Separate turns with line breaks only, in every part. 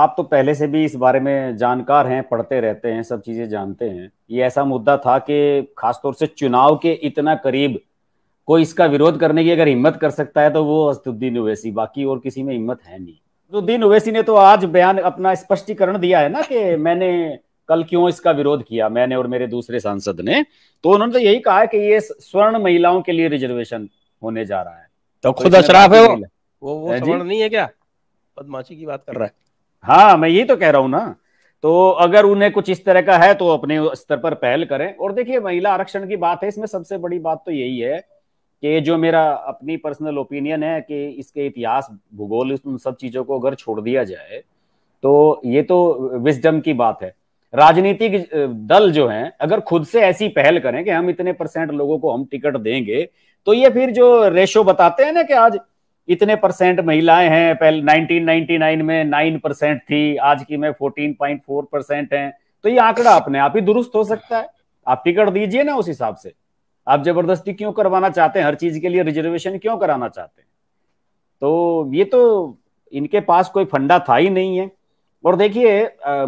आप तो पहले से भी इस बारे में जानकार हैं पढ़ते रहते हैं सब चीजें जानते हैं ये ऐसा मुद्दा था कि खासतौर से चुनाव के इतना करीब कोई इसका विरोध करने की अगर हिम्मत कर सकता है तो वो अस्तुद्दीन ओवैसी बाकी और किसी में हिम्मत है नहीं तो ओवैसी ने तो आज बयान अपना स्पष्टीकरण दिया है ना कि मैंने कल क्यों इसका विरोध किया मैंने और मेरे दूसरे सांसद ने तो उन्होंने तो यही कहा कि ये स्वर्ण महिलाओं के लिए रिजर्वेशन होने जा रहा है तो, तो खुद अशराफ है वो वो, वो स्वर्ण नहीं है क्या बदमाशी की बात कर रहा है हाँ मैं यही तो कह रहा हूं ना तो अगर उन्हें कुछ इस तरह का है तो अपने स्तर पर पहल करें और देखिए महिला आरक्षण की बात है इसमें सबसे बड़ी बात तो यही है कि जो मेरा अपनी पर्सनल ओपिनियन है कि इसके इतिहास भूगोल उन सब चीजों को अगर छोड़ दिया जाए तो ये तो विजडम की बात है राजनीतिक दल जो हैं अगर खुद से ऐसी पहल करें कि हम इतने परसेंट लोगों को हम टिकट देंगे तो ये फिर जो रेशो बताते हैं ना कि आज इतने परसेंट महिलाएं हैं पहले 1999 में 9 परसेंट थी आज की में 14.4 परसेंट है तो ये आंकड़ा अपने आप ही दुरुस्त हो सकता है आप टिकट दीजिए ना उस हिसाब से आप जबरदस्ती क्यों करवाना चाहते हैं हर चीज के लिए रिजर्वेशन क्यों कराना चाहते हैं तो ये तो इनके पास कोई फंडा था ही नहीं है और देखिए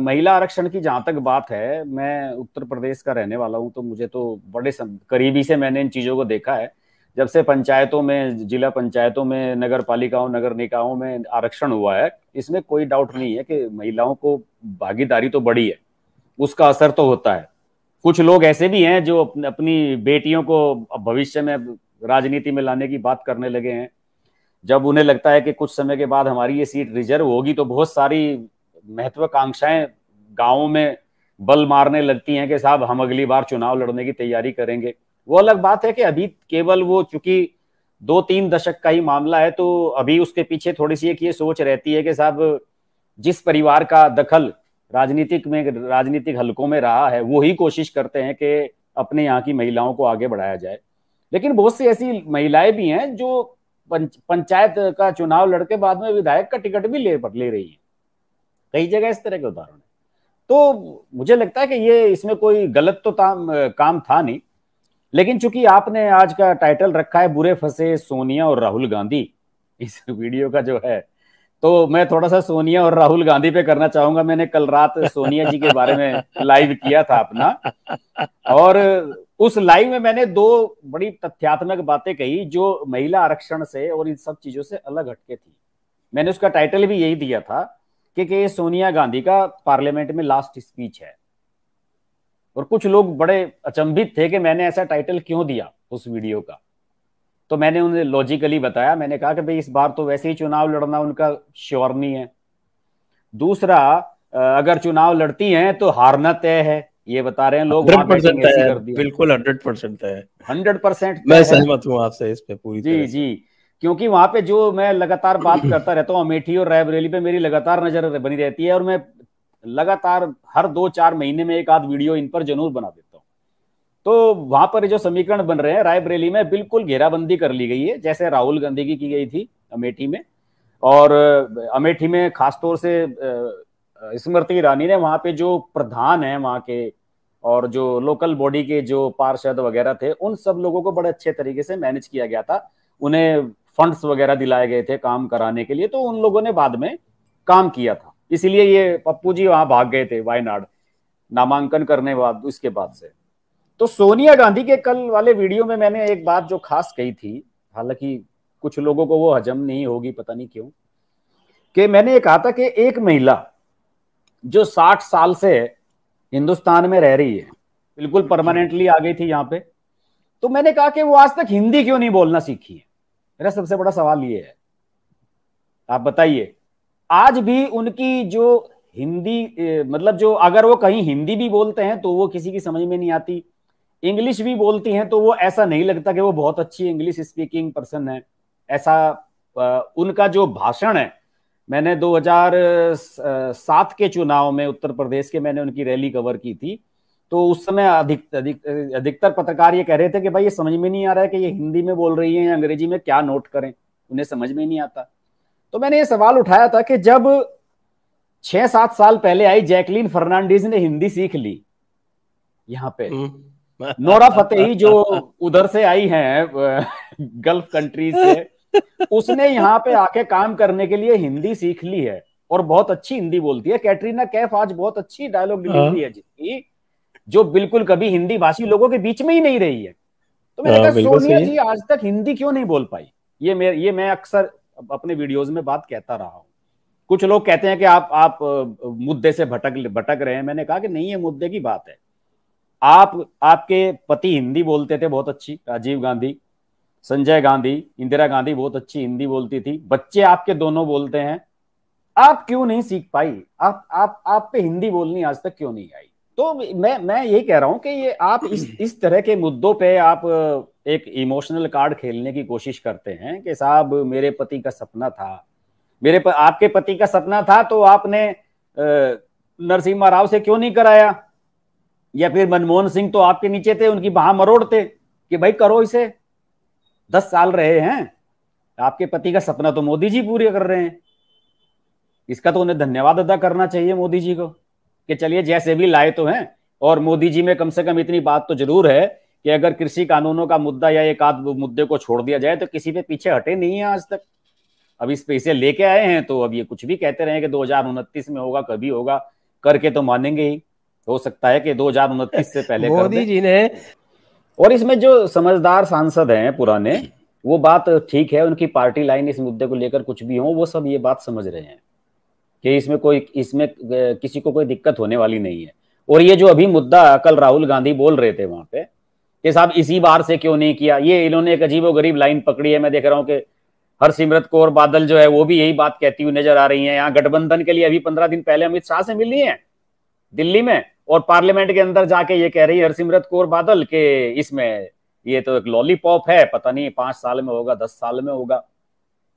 महिला आरक्षण की जहां तक बात है मैं उत्तर प्रदेश का रहने वाला हूं तो मुझे तो बड़े करीबी से मैंने इन चीजों को देखा है जब से पंचायतों में जिला पंचायतों में नगर पालिकाओं नगर निकायों में आरक्षण हुआ है इसमें कोई डाउट नहीं है कि महिलाओं को भागीदारी तो बड़ी है उसका असर तो होता है कुछ लोग ऐसे भी हैं जो अपनी बेटियों को भविष्य में राजनीति में लाने की बात करने लगे हैं जब उन्हें लगता है कि कुछ समय के बाद हमारी ये सीट रिजर्व होगी तो बहुत सारी महत्वाकांक्षाएं गाँव में बल मारने लगती हैं कि साहब हम अगली बार चुनाव लड़ने की तैयारी करेंगे वो अलग बात है कि अभी केवल वो चूंकि दो तीन दशक का ही मामला है तो अभी उसके पीछे थोड़ी सी एक ये सोच रहती है कि साहब जिस परिवार का दखल राजनीतिक में राजनीतिक हलकों में रहा है वो ही कोशिश करते हैं कि अपने यहाँ की महिलाओं को आगे बढ़ाया जाए लेकिन बहुत सी ऐसी महिलाएं भी हैं जो पंचायत का चुनाव लड़के बाद में विधायक का टिकट भी ले ले रही है कई जगह इस तरह के उदाहरण है तो मुझे लगता है कि ये इसमें कोई गलत तो काम था नहीं लेकिन चूंकि आपने आज का टाइटल रखा है बुरे फंसे सोनिया और राहुल गांधी इस वीडियो का जो है तो मैं थोड़ा सा सोनिया और राहुल गांधी पे करना चाहूंगा मैंने कल रात सोनिया जी के बारे में लाइव किया था अपना और उस लाइव में मैंने दो बड़ी तथ्यात्मक बातें कही जो महिला आरक्षण से और इन सब चीजों से अलग हटके थी मैंने उसका टाइटल भी यही दिया था कि, सोनिया गांधी का पार्लियामेंट में लास्ट स्पीच है और कुछ लोग बड़े अचंभित थे कि मैंने ऐसा टाइटल क्यों दिया उस वीडियो का तो मैंने उन्हें लॉजिकली बताया मैंने कहा कि भाई इस बार तो वैसे ही चुनाव लड़ना उनका श्योर नहीं है दूसरा अगर चुनाव लड़ती हैं तो हारना तय है ये बता रहे हैं लोग बिल्कुल हंड्रेड परसेंट है हंड्रेड परसेंट मैं सहमत हूँ आपसे इस पे पूरी जी जी क्योंकि वहां पे जो मैं लगातार बात करता रहता हूँ अमेठी और रायबरेली पे मेरी लगातार नजर बनी रहती है और मैं लगातार हर दो चार महीने में एक आध वीडियो इन पर जरूर बना देता हूँ तो वहां पर जो समीकरण बन रहे हैं रायबरेली में बिल्कुल घेराबंदी कर ली गई है जैसे राहुल गांधी की की गई थी अमेठी में और अमेठी में खासतौर से स्मृति ईरानी ने वहां पे जो प्रधान है वहां के और जो लोकल बॉडी के जो पार्षद वगैरह थे उन सब लोगों को बड़े अच्छे तरीके से मैनेज किया गया था उन्हें फंड्स वगैरह दिलाए गए थे काम कराने के लिए तो उन लोगों ने बाद में काम किया था इसीलिए ये पप्पू जी वहां भाग गए थे वायनाड नामांकन करने बाद उसके बाद से तो सोनिया गांधी के कल वाले वीडियो में मैंने एक बात जो खास कही थी हालांकि कुछ लोगों को वो हजम नहीं होगी पता नहीं क्यों कि मैंने ये कहा था कि एक महिला जो 60 साल से हिंदुस्तान में रह रही है बिल्कुल परमानेंटली आ गई थी यहाँ पे तो मैंने कहा कि वो आज तक हिंदी क्यों नहीं बोलना सीखी है मेरा सबसे बड़ा सवाल ये है आप बताइए आज भी उनकी जो हिंदी मतलब जो अगर वो कहीं हिंदी भी बोलते हैं तो वो किसी की समझ में नहीं आती इंग्लिश भी बोलती हैं तो वो ऐसा नहीं लगता कि वो बहुत अच्छी इंग्लिश स्पीकिंग पर्सन है ऐसा उनका जो भाषण है मैंने 2007 के चुनाव में उत्तर प्रदेश के मैंने उनकी रैली कवर की थी तो उस समय अधिक, अधिक अधिकतर पत्रकार ये कह रहे थे कि भाई ये समझ में नहीं आ रहा है कि ये हिंदी में बोल रही है या अंग्रेजी में क्या नोट करें उन्हें समझ में नहीं आता तो मैंने ये सवाल उठाया था कि जब छह सात साल पहले आई जैकलीन फर्नांडीज ने हिंदी सीख ली यहाँ पे हम्म। नोरा फतेही जो उधर से आई है गल्फ कंट्री से उसने यहाँ पे आके काम करने के लिए हिंदी सीख ली है और बहुत अच्छी हिंदी बोलती है कैटरीना कैफ आज बहुत अच्छी डायलॉग हाँ। डिलीवरी है जिसकी जो बिल्कुल कभी हिंदी भाषी लोगों के बीच में ही नहीं रही है तो मैंने हाँ, कहा सोनिया जी आज तक हिंदी क्यों नहीं बोल पाई ये मेरे ये मैं अक्सर अपने वीडियोज में बात कहता रहा हूं कुछ लोग कहते हैं कि आप आप मुद्दे से भटक भटक रहे हैं मैंने कहा कि नहीं ये मुद्दे की बात है आप आपके पति हिंदी बोलते थे बहुत अच्छी राजीव गांधी संजय गांधी इंदिरा गांधी बहुत अच्छी हिंदी बोलती थी बच्चे आपके दोनों बोलते हैं आप क्यों नहीं सीख पाई आप आप आप पे हिंदी बोलनी आज तक क्यों नहीं आई तो मैं मैं यही कह रहा हूं कि ये आप इस इस तरह के मुद्दों पे आप एक इमोशनल कार्ड खेलने की कोशिश करते हैं कि साहब मेरे पति का सपना था मेरे प, आपके पति का सपना था तो आपने नरसिम्हा राव से क्यों नहीं कराया या फिर मनमोहन सिंह तो आपके नीचे थे उनकी बाह थे कि भाई करो इसे दस साल रहे हैं आपके पति का सपना तो मोदी जी पूरे कर रहे हैं इसका तो उन्हें धन्यवाद अदा करना चाहिए मोदी जी को कि चलिए जैसे भी लाए तो हैं और मोदी जी में कम से कम इतनी बात तो जरूर है कि अगर कृषि कानूनों का मुद्दा या एक आध मुद्दे को छोड़ दिया जाए तो किसी पे पीछे हटे नहीं है आज तक अब इस पैसे लेके आए हैं तो अब ये कुछ भी कहते रहे कि दो में होगा कभी होगा करके तो मानेंगे ही हो सकता है कि दो से पहले मोदी जी ने और इसमें जो समझदार सांसद हैं पुराने वो बात ठीक है उनकी पार्टी लाइन इस मुद्दे को लेकर कुछ भी हो वो सब ये बात समझ रहे हैं कि इसमें कोई इसमें किसी को कोई दिक्कत होने वाली नहीं है और ये जो अभी मुद्दा कल राहुल गांधी बोल रहे थे वहां पे कि साहब इसी बार से क्यों नहीं किया ये इन्होंने एक अजीब गरीब लाइन पकड़ी है मैं देख रहा हूँ कि हरसिमरत कौर बादल जो है वो भी यही बात कहती हुई नजर आ रही है यहाँ गठबंधन के लिए अभी पंद्रह दिन पहले अमित शाह से मिली है दिल्ली में और पार्लियामेंट के अंदर जाके ये कह रही है हरसिमरत कौर बादल के इसमें ये तो एक लॉलीपॉप है पता नहीं पांच साल में होगा दस साल में होगा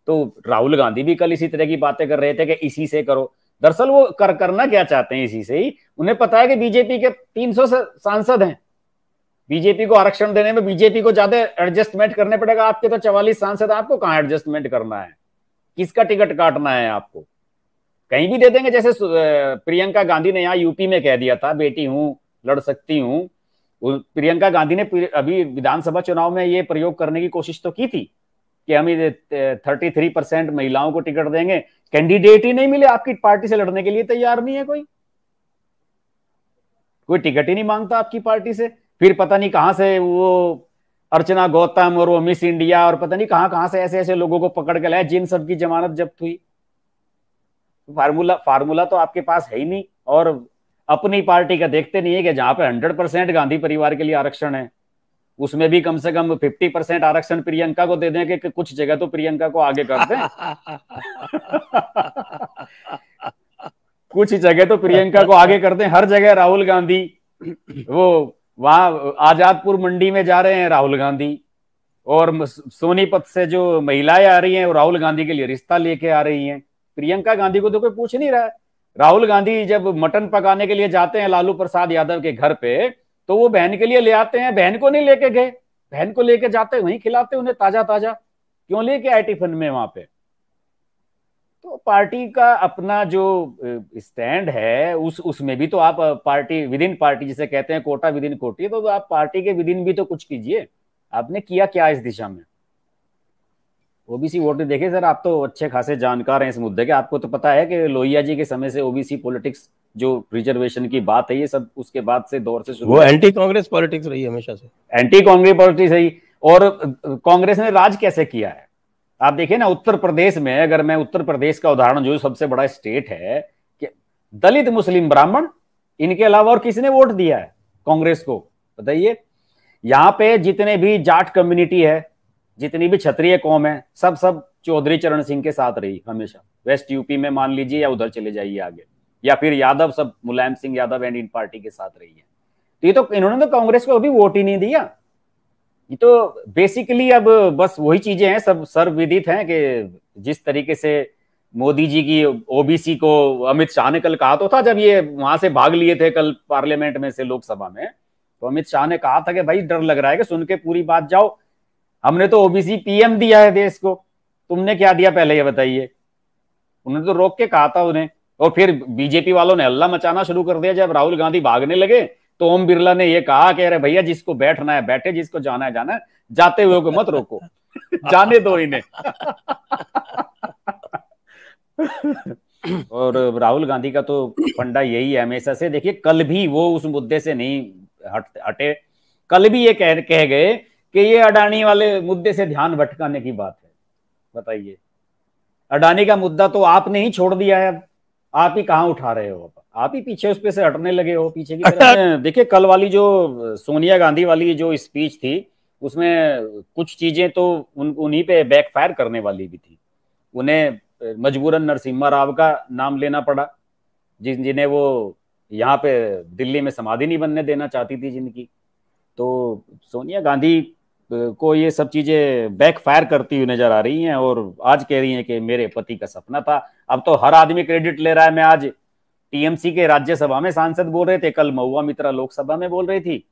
तो राहुल गांधी भी कल इसी तरह की बातें कर रहे थे कि इसी से करो दरअसल वो कर करना क्या चाहते हैं इसी से ही उन्हें पता है कि बीजेपी के 300 सांसद हैं बीजेपी को आरक्षण देने में बीजेपी को ज्यादा एडजस्टमेंट करने पड़ेगा आपके तो चवालीस सांसद आपको कहां एडजस्टमेंट करना है किसका टिकट काटना है आपको कहीं भी दे देंगे जैसे प्रियंका गांधी ने यहाँ यूपी में कह दिया था बेटी हूं लड़ सकती हूँ प्रियंका गांधी ने अभी विधानसभा चुनाव में ये प्रयोग करने की कोशिश तो की थी कि हम ये थर्टी थ्री परसेंट महिलाओं को टिकट देंगे कैंडिडेट ही नहीं मिले आपकी पार्टी से लड़ने के लिए तैयार नहीं है कोई कोई टिकट ही नहीं मांगता आपकी पार्टी से फिर पता नहीं कहां से वो अर्चना गौतम और वो मिस इंडिया और पता नहीं कहां कहां से ऐसे ऐसे लोगों को पकड़ के लाया जिन सबकी जमानत जब्त हुई फार्मूला फार्मूला तो आपके पास है ही नहीं और अपनी पार्टी का देखते नहीं है कि जहां पे हंड्रेड परसेंट गांधी परिवार के लिए आरक्षण है उसमें भी कम से कम फिफ्टी परसेंट आरक्षण प्रियंका को दे दें कि कुछ जगह तो प्रियंका को आगे कर दें कुछ जगह तो प्रियंका को आगे कर दें हर जगह राहुल गांधी वो वहां आजादपुर मंडी में जा रहे हैं राहुल गांधी और सोनीपत से जो महिलाएं आ रही हैं वो राहुल गांधी के लिए रिश्ता लेके आ रही हैं प्रियंका गांधी को तो कोई पूछ नहीं रहा है राहुल गांधी जब मटन पकाने के लिए जाते हैं लालू प्रसाद यादव के घर पे तो वो बहन के लिए ले आते हैं बहन को नहीं लेके गए बहन को लेके जाते वहीं खिलाते उन्हें ताजा ताजा क्यों लेके आए टिफिन में वहां पे तो पार्टी का अपना जो स्टैंड है उस उसमें भी तो आप पार्टी विद इन पार्टी जिसे कहते हैं कोटा विद इन कोटी तो, तो आप पार्टी के विद इन भी तो कुछ कीजिए आपने किया क्या इस दिशा में ओबीसी वोटर देखे सर आप तो अच्छे खासे जानकार हैं इस मुद्दे के आपको तो पता है कि लोहिया जी के समय से ओबीसी पॉलिटिक्स जो रिजर्वेशन की बात है ये सब उसके बाद से दौर से शुरू वो एंटी कांग्रेस पॉलिटिक्स रही हमेशा से एंटी कांग्रेस पॉलिटिक्स रही और कांग्रेस ने राज कैसे किया है आप देखिए ना उत्तर प्रदेश में अगर मैं उत्तर प्रदेश का उदाहरण जो सबसे बड़ा स्टेट है कि दलित मुस्लिम ब्राह्मण इनके अलावा और किसने वोट दिया है कांग्रेस को बताइए यहाँ पे जितने भी जाट कम्युनिटी है जितनी भी क्षत्रिय कौम है सब सब चौधरी चरण सिंह के साथ रही हमेशा वेस्ट यूपी में मान लीजिए या उधर चले जाइए आगे या फिर यादव सब मुलायम सिंह यादव एंड इन पार्टी के साथ रही है तो ये तो इन्होंने तो कांग्रेस को अभी वोट ही नहीं दिया ये तो बेसिकली अब बस वही चीजें हैं सब सर्वविदित हैं कि जिस तरीके से मोदी जी की ओबीसी को अमित शाह ने कल कहा तो था जब ये वहां से भाग लिए थे कल पार्लियामेंट में से लोकसभा में तो अमित शाह ने कहा था कि भाई डर लग रहा है कि सुन के पूरी बात जाओ हमने तो ओबीसी पीएम दिया है देश को तुमने क्या दिया पहले ये बताइए उन्होंने तो रोक के कहा था उन्हें और फिर बीजेपी वालों ने अल्लाह मचाना शुरू कर दिया जब राहुल गांधी भागने लगे तो ओम बिरला ने यह कहा कि अरे भैया जिसको बैठना है बैठे जिसको जाना है जाना है जाते हुए को मत रोको जाने दो इन्हें और राहुल गांधी का तो फंडा यही है हमेशा से देखिए कल भी वो उस मुद्दे से नहीं हट हटे कल भी ये कह कह गए कि ये अडानी वाले मुद्दे से ध्यान भटकाने की बात है बताइए अडानी का मुद्दा तो आपने ही छोड़ दिया है अब आप ही कहा उठा रहे हो आप ही पीछे उस पे से हटने लगे हो पीछे की अच्छा। देखिए कल वाली जो सोनिया गांधी वाली जो स्पीच थी उसमें कुछ चीजें तो उन उन्हीं पे बैकफायर करने वाली भी थी उन्हें मजबूरन नरसिम्हा राव का नाम लेना पड़ा जिन जिन्हें वो यहाँ पे दिल्ली में समाधि नहीं बनने देना चाहती थी जिनकी तो सोनिया गांधी को ये सब चीजें बैकफायर करती हुई नजर आ रही हैं और आज कह रही हैं कि मेरे पति का सपना था अब तो हर आदमी क्रेडिट ले रहा है मैं आज टीएमसी के राज्यसभा में सांसद बोल रहे थे कल महुआ मित्रा लोकसभा में बोल रही थी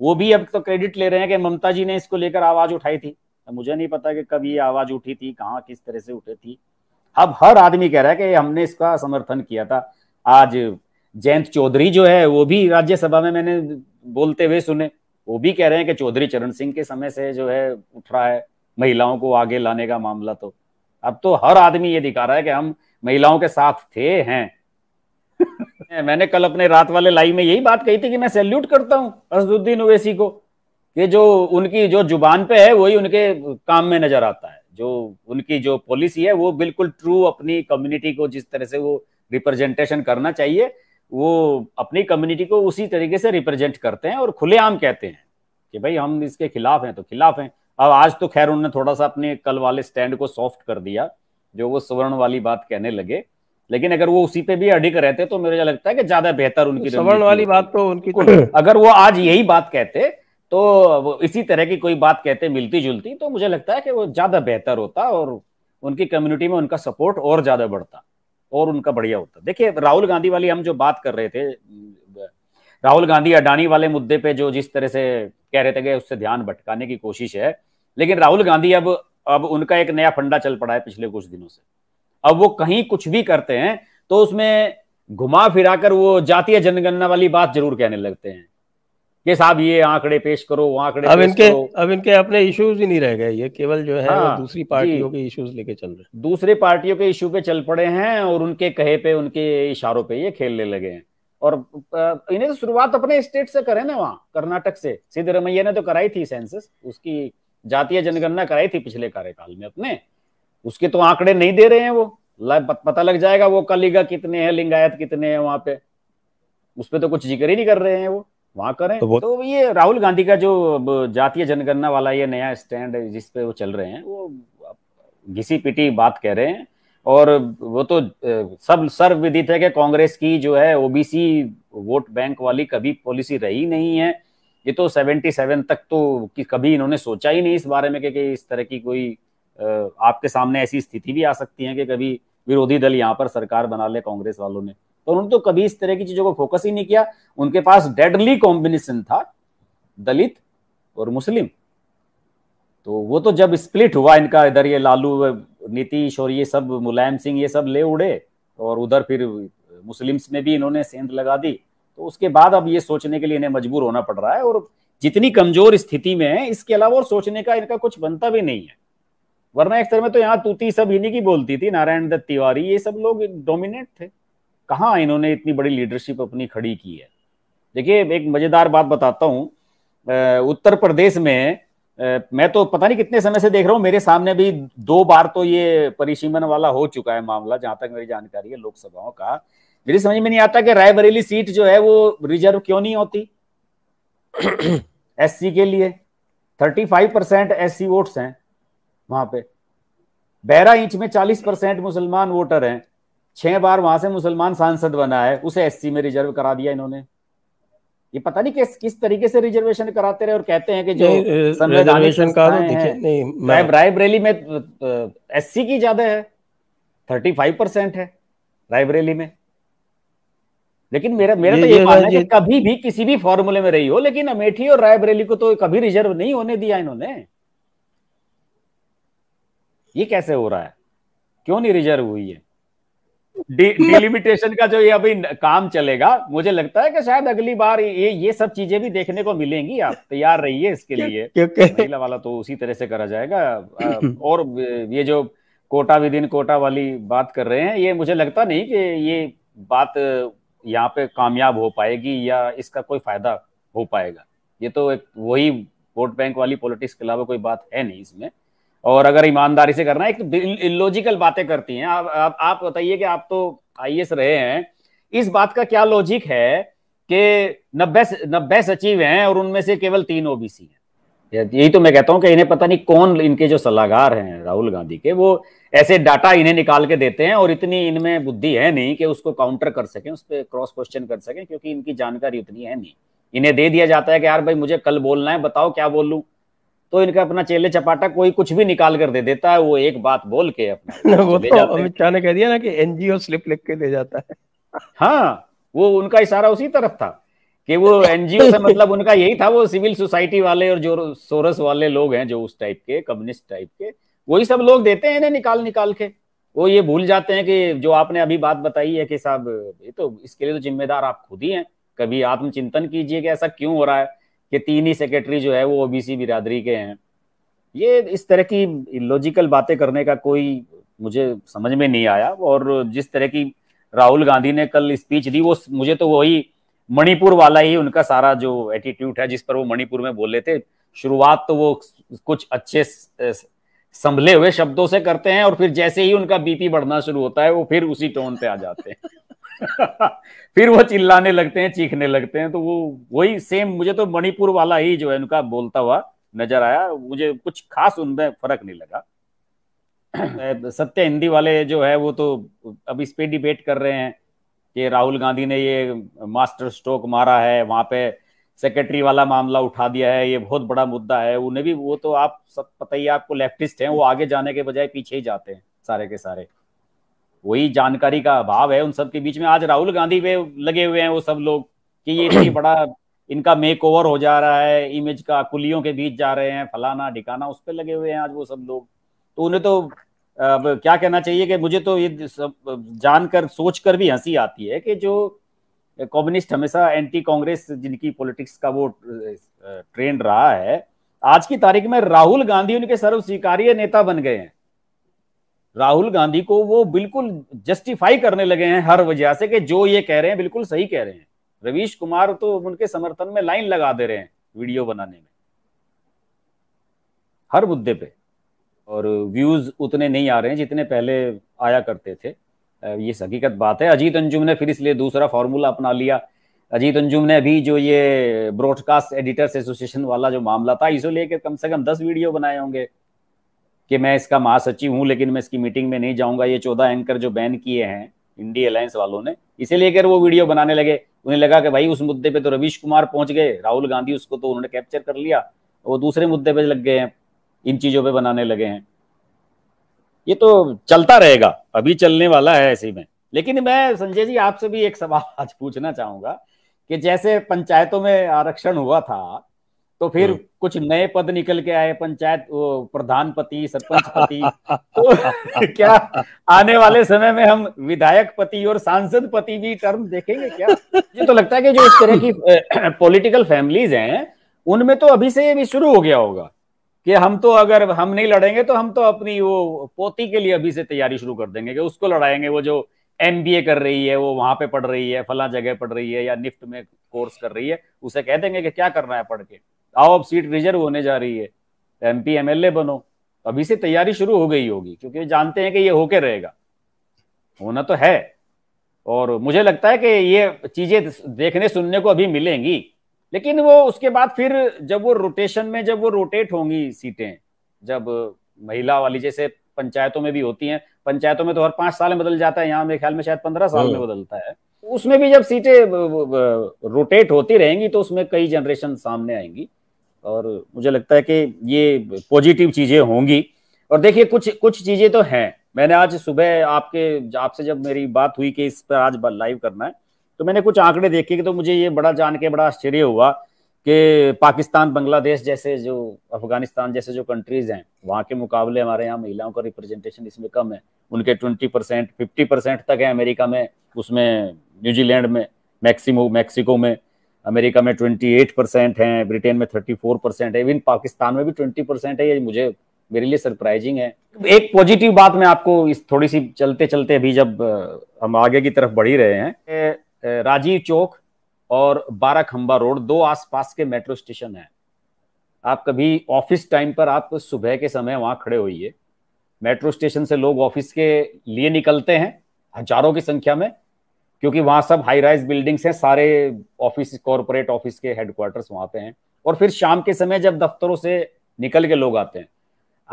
वो भी अब तो क्रेडिट ले रहे हैं कि ममता जी ने इसको लेकर आवाज उठाई थी तो मुझे नहीं पता कि कब ये आवाज उठी थी कहाँ किस तरह से उठी थी अब हर आदमी कह रहा है कि हमने इसका समर्थन किया था आज जयंत चौधरी जो है वो भी राज्यसभा में मैंने बोलते हुए सुने वो भी कह रहे हैं कि चौधरी चरण सिंह के समय से जो है उठ रहा है महिलाओं को आगे लाने का मामला तो अब तो हर आदमी ये दिखा रहा है कि हम महिलाओं के साथ थे हैं मैंने कल अपने रात वाले लाइव में यही बात कही थी कि मैं सैल्यूट करता हूं असदुद्दीन ओवैसी को कि जो उनकी जो जुबान पे है वही उनके काम में नजर आता है जो उनकी जो पॉलिसी है वो बिल्कुल ट्रू अपनी कम्युनिटी को जिस तरह से वो रिप्रेजेंटेशन करना चाहिए वो अपनी कम्युनिटी को उसी तरीके से रिप्रेजेंट करते हैं और खुलेआम कहते हैं कि भाई हम इसके खिलाफ हैं तो खिलाफ हैं अब आज तो खैर उन्होंने थोड़ा सा अपने कल वाले स्टैंड को सॉफ्ट कर दिया जो वो स्वर्ण वाली बात कहने लगे लेकिन अगर वो उसी पे भी अडिग रहते तो मेरे लगता है कि ज्यादा बेहतर उनकी स्वर्ण वाली बात तो उनकी तो अगर वो आज यही बात कहते तो इसी तरह की कोई बात कहते मिलती जुलती तो मुझे लगता है कि वो ज्यादा बेहतर होता और उनकी कम्युनिटी में उनका सपोर्ट और ज्यादा बढ़ता और उनका बढ़िया होता देखिए राहुल गांधी वाली हम जो बात कर रहे थे राहुल गांधी अडानी वाले मुद्दे पे जो जिस तरह से कह रहे थे कि उससे ध्यान भटकाने की कोशिश है लेकिन राहुल गांधी अब अब उनका एक नया फंडा चल पड़ा है पिछले कुछ दिनों से अब वो कहीं कुछ भी करते हैं तो उसमें घुमा फिराकर वो जातीय जनगणना वाली बात जरूर कहने लगते हैं कि साहब ये आंकड़े पेश करो वो आंकड़े अब इनके अब इनके अपने इश्यूज ही नहीं रह गए ये केवल जो है हाँ, वो दूसरी पार्टियों के इश्यूज लेके चल रहे हैं दूसरी पार्टियों के इशू पे चल पड़े हैं और उनके कहे पे उनके इशारों पे ये खेलने लगे हैं और इन्हें तो शुरुआत अपने स्टेट से करें ना वहाँ कर्नाटक से सिद्धरमैया ने तो कराई थी सेंसस उसकी जातीय जनगणना कराई थी पिछले कार्यकाल में अपने उसके तो आंकड़े नहीं दे रहे हैं वो पता लग जाएगा वो कलिगा कितने हैं लिंगायत कितने हैं वहां पे उस पर तो कुछ जिक्र ही नहीं कर रहे हैं वो वहां करें तो, तो ये राहुल गांधी का जो जातीय जनगणना वाला ये नया स्टैंड जिस पे वो चल रहे हैं वो घिसी पिटी बात कह रहे हैं और वो तो सब सर्वविदित है कि कांग्रेस की जो है ओबीसी वोट बैंक वाली कभी पॉलिसी रही नहीं है ये तो 77 तक तो कभी इन्होंने सोचा ही नहीं इस बारे में कि इस तरह की कोई आपके सामने ऐसी स्थिति भी आ सकती है कि कभी विरोधी दल यहाँ पर सरकार बना ले कांग्रेस वालों ने तो उन्होंने तो कभी इस तरह की चीजों को फोकस ही नहीं किया उनके पास डेडली कॉम्बिनेशन था दलित और मुस्लिम तो वो तो जब स्प्लिट हुआ इनका इधर ये लालू नीतीश और ये सब मुलायम सिंह ये सब ले उड़े और उधर फिर मुस्लिम्स में भी इन्होंने सेंध लगा दी तो उसके बाद अब ये सोचने के लिए इन्हें मजबूर होना पड़ रहा है और जितनी कमजोर स्थिति में है इसके अलावा और सोचने का इनका कुछ बनता भी नहीं है वरना एक तरह में तो यहाँ तूती सब इन्हीं की बोलती थी नारायण दत्त तिवारी ये सब लोग डोमिनेट थे कहाँ इन्होंने इतनी बड़ी लीडरशिप अपनी खड़ी की है देखिए एक मजेदार बात बताता हूँ उत्तर प्रदेश में मैं तो पता नहीं कितने समय से देख रहा हूँ मेरे सामने भी दो बार तो ये परिसीमन वाला हो चुका है मामला जहां तक मेरी जानकारी है लोकसभाओं का मेरी समझ में नहीं आता कि रायबरेली सीट जो है वो रिजर्व क्यों नहीं होती एस के लिए thirty five percent S votes हैं वहां पे बहरा इंच में चालीस परसेंट मुसलमान वोटर हैं छह बार वहां से मुसलमान सांसद बना है उसे एससी में रिजर्व करा दिया इन्होंने ये पता नहीं किस किस तरीके से रिजर्वेशन कराते रहे और कहते हैं कि जो संवैधानिक संस्थाएं तो रायबरेली में एससी की ज्यादा है थर्टी फाइव परसेंट है रायबरेली में लेकिन मेरा मेरा तो ये मानना है कि कभी भी किसी भी फॉर्मूले में रही हो लेकिन अमेठी और रायबरेली को तो कभी रिजर्व नहीं होने दिया इन्होंने ये कैसे हो रहा है क्यों नहीं रिजर्व हुई है डिलिमिटेशन का जो ये अभी काम चलेगा मुझे लगता है कि शायद अगली बार ये ये सब चीजें भी देखने को मिलेंगी आप तैयार रहिए इसके लिए महिला वाला तो उसी तरह से करा जाएगा और ये जो कोटा विदिन कोटा वाली बात कर रहे हैं ये मुझे लगता नहीं कि ये बात यहाँ पे कामयाब हो पाएगी या इसका कोई फायदा हो पाएगा ये तो एक वही वोट बैंक वाली पॉलिटिक्स के अलावा कोई बात है नहीं इसमें और अगर ईमानदारी से करना एक तो इलॉजिकल बातें करती हैं आप आप, आप बताइए कि आप तो आई रहे हैं इस बात का क्या लॉजिक है कि नब्बे नब्बे सचिव हैं और उनमें से केवल तीन ओबीसी हैं यही तो मैं कहता हूं कि इन्हें पता नहीं कौन इनके जो सलाहकार हैं राहुल गांधी के वो ऐसे डाटा इन्हें निकाल के देते हैं और इतनी इनमें बुद्धि है नहीं कि उसको काउंटर कर सकें उस पर क्रॉस क्वेश्चन कर सकें क्योंकि इनकी जानकारी उतनी है नहीं इन्हें दे दिया जाता है कि यार भाई मुझे कल बोलना है बताओ क्या बोलूँ तो इनका अपना चेले चपाटा कोई कुछ भी निकाल कर दे देता है वो एक बात बोल के अपना तो अमित शाह ने कह दिया ना कि एनजीओ स्लिप लिख के दे जाता है हाँ वो उनका इशारा उसी तरफ था कि वो एनजीओ से मतलब उनका यही था वो सिविल सोसाइटी वाले और जो सोरस वाले लोग हैं जो उस टाइप के कम्युनिस्ट टाइप के वही सब लोग देते हैं इन्हें निकाल निकाल के वो ये भूल जाते हैं कि जो आपने अभी बात बताई है कि साहब ये तो इसके लिए तो जिम्मेदार आप खुद ही हैं कभी आत्मचिंतन कीजिए कि ऐसा क्यों हो रहा है कि तीन ही सेक्रेटरी जो है वो ओबीसी बिरादरी के हैं ये इस तरह की लॉजिकल बातें करने का कोई मुझे समझ में नहीं आया और जिस तरह की राहुल गांधी ने कल स्पीच दी वो मुझे तो वही मणिपुर वाला ही उनका सारा जो एटीट्यूड है जिस पर वो मणिपुर में बोले थे शुरुआत तो वो कुछ अच्छे संभले हुए शब्दों से करते हैं और फिर जैसे ही उनका बीपी बढ़ना शुरू होता है वो फिर उसी टोन पे आ जाते हैं फिर वो चिल्लाने लगते हैं चीखने लगते हैं तो वो वही सेम मुझे तो मणिपुर वाला ही जो है उनका बोलता हुआ नजर आया मुझे कुछ खास उनमें फर्क नहीं लगा सत्य हिंदी वाले जो है वो तो अब इस पे डिबेट कर रहे हैं कि राहुल गांधी ने ये मास्टर स्ट्रोक मारा है वहां पे सेक्रेटरी वाला मामला उठा दिया है ये बहुत बड़ा मुद्दा है उन्हें भी वो तो आप सब पता ही आपको लेफ्टिस्ट हैं वो आगे जाने के बजाय पीछे ही जाते हैं सारे के सारे वही जानकारी का अभाव है उन सब के बीच में आज राहुल गांधी पे लगे हुए हैं वो सब लोग कि ये इतनी बड़ा इनका मेक ओवर हो जा रहा है इमेज का कुलियों के बीच जा रहे हैं फलाना ढिकाना उस पर लगे हुए हैं आज वो सब लोग तो उन्हें तो अब क्या कहना चाहिए कि मुझे तो ये सब जानकर सोचकर भी हंसी आती है कि जो कम्युनिस्ट हमेशा एंटी कांग्रेस जिनकी पॉलिटिक्स का वो ट्रेंड रहा है आज की तारीख में राहुल गांधी उनके सर्व स्वीकार्य नेता बन गए हैं राहुल गांधी को वो बिल्कुल जस्टिफाई करने लगे हैं हर वजह से कि जो ये कह रहे हैं बिल्कुल सही कह रहे हैं रवीश कुमार तो उनके समर्थन में लाइन लगा दे रहे हैं वीडियो बनाने में हर मुद्दे पे और व्यूज उतने नहीं आ रहे हैं जितने पहले आया करते थे ये हकीकत बात है अजीत अंजुम ने फिर इसलिए दूसरा फॉर्मूला अपना लिया अजीत अंजुम ने अभी जो ये ब्रॉडकास्ट एडिटर्स एसोसिएशन वाला जो मामला था इसे लेकर कम से कम दस वीडियो बनाए होंगे कि मैं इसका महासचिव हूँ लेकिन मैं इसकी मीटिंग में नहीं जाऊंगा ये चौदह एंकर जो बैन किए हैं इंडिया अलायंस वालों ने इसे लेकर वो वीडियो बनाने लगे उन्हें लगा कि भाई उस मुद्दे पे तो रवीश कुमार पहुंच गए राहुल गांधी उसको तो उन्होंने कैप्चर कर लिया वो दूसरे मुद्दे पे लग गए हैं इन चीजों पे बनाने लगे हैं ये तो चलता रहेगा अभी चलने वाला है ऐसे में लेकिन मैं संजय जी आपसे भी एक सवाल आज पूछना चाहूंगा कि जैसे पंचायतों में आरक्षण हुआ था तो फिर हम्म। कुछ नए पद निकल के आए पंचायत प्रधान पति सरपंच पति तो क्या आने वाले समय में हम विधायक पति और सांसद पति भी टर्म देखेंगे क्या ये तो लगता है कि जो इस तरह की पॉलिटिकल फैमिलीज हैं उनमें तो अभी से ये भी शुरू हो गया होगा कि हम तो अगर हम नहीं लड़ेंगे तो हम तो अपनी वो पोती के लिए अभी से तैयारी शुरू कर देंगे कि उसको लड़ाएंगे वो जो एम कर रही है वो वहां पे पढ़ रही है फला जगह पढ़ रही है या निफ्ट में कोर्स कर रही है उसे कह देंगे कि क्या करना है पढ़ के आओ अब सीट रिजर्व होने जा रही है एम पी एमएलए बनो अभी से तैयारी शुरू हो गई होगी क्योंकि वे जानते हैं कि ये होके रहेगा होना तो है और मुझे लगता है कि ये चीजें देखने सुनने को अभी मिलेंगी लेकिन वो उसके बाद फिर जब वो रोटेशन में जब वो रोटेट होंगी सीटें जब महिला वाली जैसे पंचायतों में भी होती हैं पंचायतों में तो हर पांच साल में बदल जाता है यहाँ मेरे ख्याल में शायद पंद्रह साल में हम्म। बदलता है उसमें भी जब सीटें रोटेट होती रहेंगी तो उसमें कई जनरेशन सामने आएंगी और मुझे लगता है कि ये पॉजिटिव चीज़ें होंगी और देखिए कुछ कुछ चीज़ें तो हैं मैंने आज सुबह आपके आपसे जब मेरी बात हुई कि इस पर आज लाइव करना है तो मैंने कुछ आंकड़े देखे तो मुझे ये बड़ा जान के बड़ा आश्चर्य हुआ कि पाकिस्तान बांग्लादेश जैसे जो अफगानिस्तान जैसे जो कंट्रीज हैं वहाँ के मुकाबले हमारे यहाँ महिलाओं का रिप्रेजेंटेशन इसमें कम है उनके ट्वेंटी परसेंट फिफ्टी परसेंट तक है अमेरिका में उसमें न्यूजीलैंड में मैक्सिमो मैक्सिको में अमेरिका में 28 परसेंट है ब्रिटेन में 34 परसेंट है इवन पाकिस्तान में भी 20 परसेंट है ये मुझे मेरे लिए सरप्राइजिंग है एक पॉजिटिव बात मैं आपको इस थोड़ी सी चलते चलते अभी जब हम आगे की तरफ बढ़ी रहे हैं राजीव चौक और बारा खंबा रोड दो आसपास के मेट्रो स्टेशन हैं आप कभी ऑफिस टाइम पर आप सुबह के समय वहां खड़े होइए मेट्रो स्टेशन से लोग ऑफिस के लिए निकलते हैं हजारों की संख्या में क्योंकि वहां सब हाई राइज बिल्डिंग्स हैं सारे ऑफिस कॉरपोरेट ऑफिस के हेडक्वार्टर्स वहां पे हैं और फिर शाम के समय जब दफ्तरों से निकल के लोग आते हैं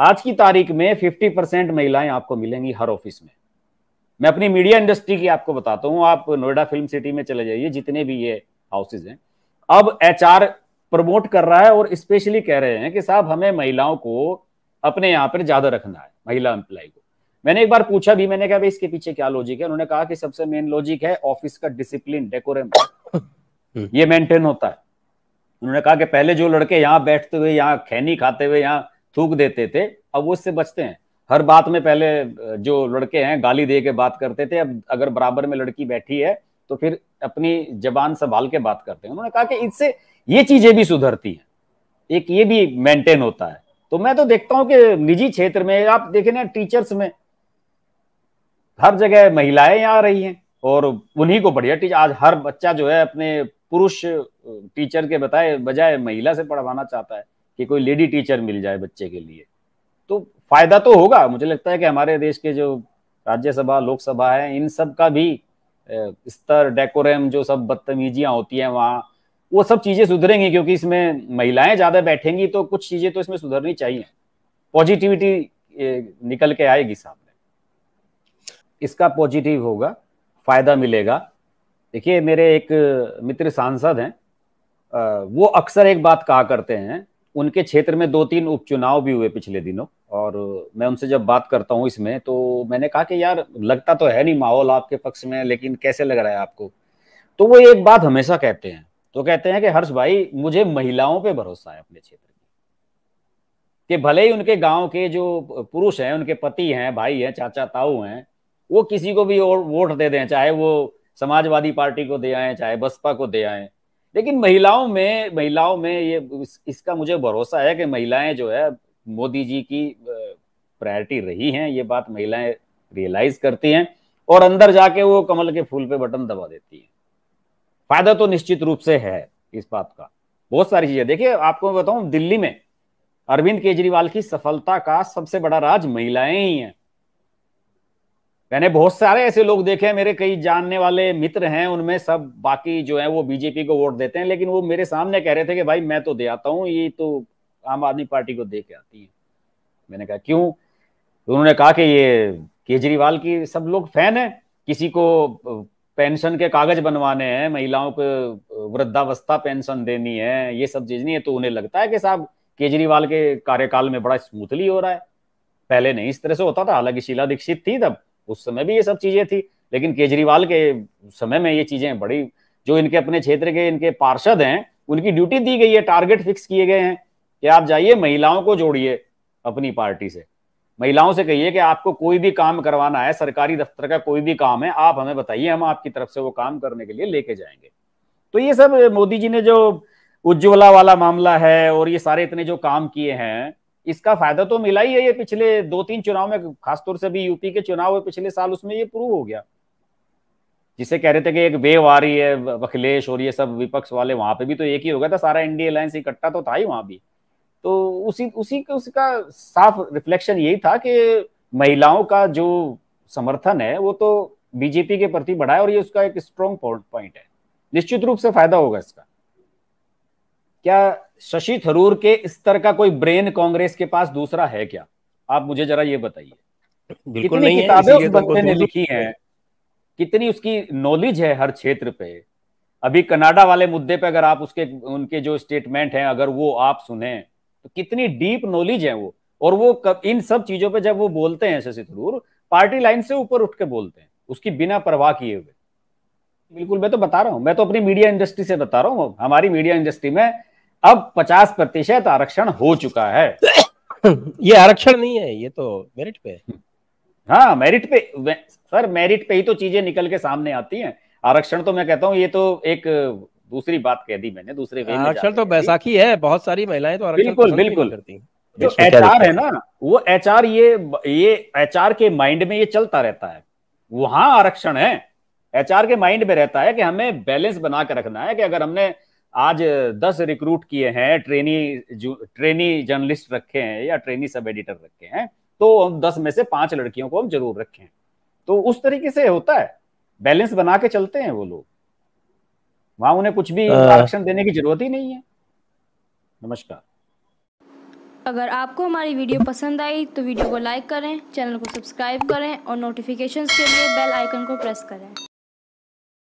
आज की तारीख में 50 परसेंट महिलाएं आपको मिलेंगी हर ऑफिस में मैं अपनी मीडिया इंडस्ट्री की आपको बताता हूँ आप नोएडा फिल्म सिटी में चले जाइए जितने भी ये हाउसेज हैं अब एच प्रमोट कर रहा है और स्पेशली कह रहे हैं कि साहब हमें महिलाओं को अपने यहाँ पर ज्यादा रखना है महिला एम्प्लाई को मैंने एक बार पूछा भी मैंने कहा भाई इसके पीछे क्या लॉजिक है उन्होंने कहा कि सबसे मेन लॉजिक है ऑफिस का डिसिप्लिन डेकोरम ये मेंटेन होता है उन्होंने कहा कि पहले जो लड़के यहाँ बैठते हुए यहाँ खैनी खाते हुए यहाँ थूक देते थे अब वो इससे बचते हैं हर बात में पहले जो लड़के हैं गाली दे के बात करते थे अब अगर बराबर में लड़की बैठी है तो फिर अपनी जबान संभाल के बात करते हैं उन्होंने कहा कि इससे ये चीजें भी सुधरती हैं एक ये भी मेंटेन होता है तो मैं तो देखता हूँ कि निजी क्षेत्र में आप देखे ना टीचर्स में हर जगह महिलाएं आ रही हैं और उन्हीं को बढ़िया टीचर आज हर बच्चा जो है अपने पुरुष टीचर के बताए बजाय महिला से पढ़वाना चाहता है कि कोई लेडी टीचर मिल जाए बच्चे के लिए तो फायदा तो होगा मुझे लगता है कि हमारे देश के जो राज्यसभा लोकसभा है इन सब का भी स्तर डेकोरम जो सब बदतमीजियां होती हैं वहाँ वो सब चीजें सुधरेंगी क्योंकि इसमें महिलाएं ज्यादा बैठेंगी तो कुछ चीजें तो इसमें सुधरनी चाहिए पॉजिटिविटी निकल के आएगी सामने इसका पॉजिटिव होगा फायदा मिलेगा देखिए मेरे एक मित्र सांसद हैं वो अक्सर एक बात कहा करते हैं उनके क्षेत्र में दो तीन उपचुनाव भी हुए पिछले दिनों और मैं उनसे जब बात करता हूँ इसमें तो मैंने कहा कि यार लगता तो है नहीं माहौल आपके पक्ष में लेकिन कैसे लग रहा है आपको तो वो एक बात हमेशा कहते हैं तो कहते हैं कि हर्ष भाई मुझे महिलाओं पे भरोसा है अपने क्षेत्र में कि भले ही उनके गांव के जो पुरुष हैं उनके पति हैं भाई हैं चाचा ताऊ हैं वो किसी को भी और वोट दे दें चाहे वो समाजवादी पार्टी को दे आए चाहे बसपा को दे आए लेकिन महिलाओं में महिलाओं में ये इस, इसका मुझे भरोसा है कि महिलाएं जो है मोदी जी की प्रायोरिटी रही हैं ये बात महिलाएं रियलाइज करती हैं और अंदर जाके वो कमल के फूल पे बटन दबा देती हैं फायदा तो निश्चित रूप से है इस बात का बहुत सारी चीजें देखिए आपको बताऊं दिल्ली में अरविंद केजरीवाल की सफलता का सबसे बड़ा राज महिलाएं ही हैं मैंने बहुत सारे ऐसे लोग देखे हैं मेरे कई जानने वाले मित्र हैं उनमें सब बाकी जो है वो बीजेपी को वोट देते हैं लेकिन वो मेरे सामने कह रहे थे कि भाई मैं तो दे आता हूँ ये तो आम आदमी पार्टी को दे के आती है मैंने कहा क्यों तो उन्होंने कहा कि ये केजरीवाल की सब लोग फैन है किसी को पेंशन के कागज बनवाने हैं महिलाओं को वृद्धावस्था पेंशन देनी है ये सब चीज नहीं है तो उन्हें लगता है कि साहब केजरीवाल के कार्यकाल में बड़ा स्मूथली हो रहा है पहले नहीं इस तरह से होता था हालांकि शीला दीक्षित थी तब उस समय भी ये सब चीजें थी लेकिन केजरीवाल के समय में ये चीजें बड़ी जो इनके अपने क्षेत्र के इनके पार्षद हैं उनकी ड्यूटी दी गई है टारगेट फिक्स किए गए हैं कि आप जाइए महिलाओं को जोड़िए अपनी पार्टी से महिलाओं से कहिए कि आपको कोई भी काम करवाना है सरकारी दफ्तर का कोई भी काम है आप हमें बताइए हम आपकी तरफ से वो काम करने के लिए लेके जाएंगे तो ये सब मोदी जी ने जो उज्ज्वला वाला मामला है और ये सारे इतने जो काम किए हैं इसका फायदा तो मिला ही है ये पिछले दो तीन चुनाव में खासतौर से भी यूपी के चुनाव हुए पिछले साल उसमें ये प्रूव हो गया जिसे कह रहे थे कि एक वेव आ रही है अखिलेश और ये सब विपक्ष वाले वहां पे भी तो एक ही हो गया था सारा एनडीए अलायंस इकट्ठा तो था ही वहां भी तो उसी उसी का उसका साफ रिफ्लेक्शन यही था कि महिलाओं का जो समर्थन है वो तो बीजेपी के प्रति बढ़ा है और ये उसका एक स्ट्रॉन्ग पॉइंट है निश्चित रूप से फायदा होगा इसका क्या शशि थरूर के स्तर का कोई ब्रेन कांग्रेस के पास दूसरा है क्या आप मुझे जरा ये बताइए बिल्कुल नहीं किताबें उस तो बंदे ने लिखी हैं कितनी उसकी नॉलेज है हर क्षेत्र पे अभी कनाडा वाले मुद्दे पे अगर आप उसके उनके जो स्टेटमेंट हैं अगर वो आप सुने तो कितनी डीप नॉलेज है वो और वो कब, इन सब चीजों पे जब वो बोलते हैं शशि थरूर पार्टी लाइन से ऊपर उठ के बोलते हैं उसकी बिना परवाह किए हुए बिल्कुल मैं तो बता रहा हूँ मैं तो अपनी मीडिया इंडस्ट्री से बता रहा हूँ हमारी मीडिया इंडस्ट्री में अब पचास प्रतिशत आरक्षण हो चुका है ये आरक्षण नहीं है ये तो मेरिट पे हाँ मेरिट पे सर मेरिट पे ही तो चीजें निकल के सामने आती हैं आरक्षण तो मैं कहता हूँ ये तो एक दूसरी बात कह दी मैंने दूसरे आरक्षण तो बैसाखी है बहुत सारी महिलाएं तो बिल्कुल बिल्कुल करती जो एच है ना वो एच ये ये एच के माइंड में ये चलता रहता है वहां आरक्षण है एचआर के माइंड में रहता है कि हमें बैलेंस बना के रखना है कि अगर हमने आज दस रिक्रूट किए हैं ट्रेनी ट्रेनी जर्नलिस्ट रखे हैं या ट्रेनी सब एडिटर रखे हैं तो हम दस में से पांच लड़कियों को हम जरूर हैं तो उस तरीके से होता है बैलेंस बना के चलते हैं वो लोग वहां उन्हें कुछ भी आरक्षण देने की जरूरत ही नहीं है नमस्कार अगर आपको हमारी वीडियो पसंद आई तो वीडियो को लाइक करें चैनल को सब्सक्राइब करें और नोटिफिकेशन के लिए बेल आइकन को प्रेस करें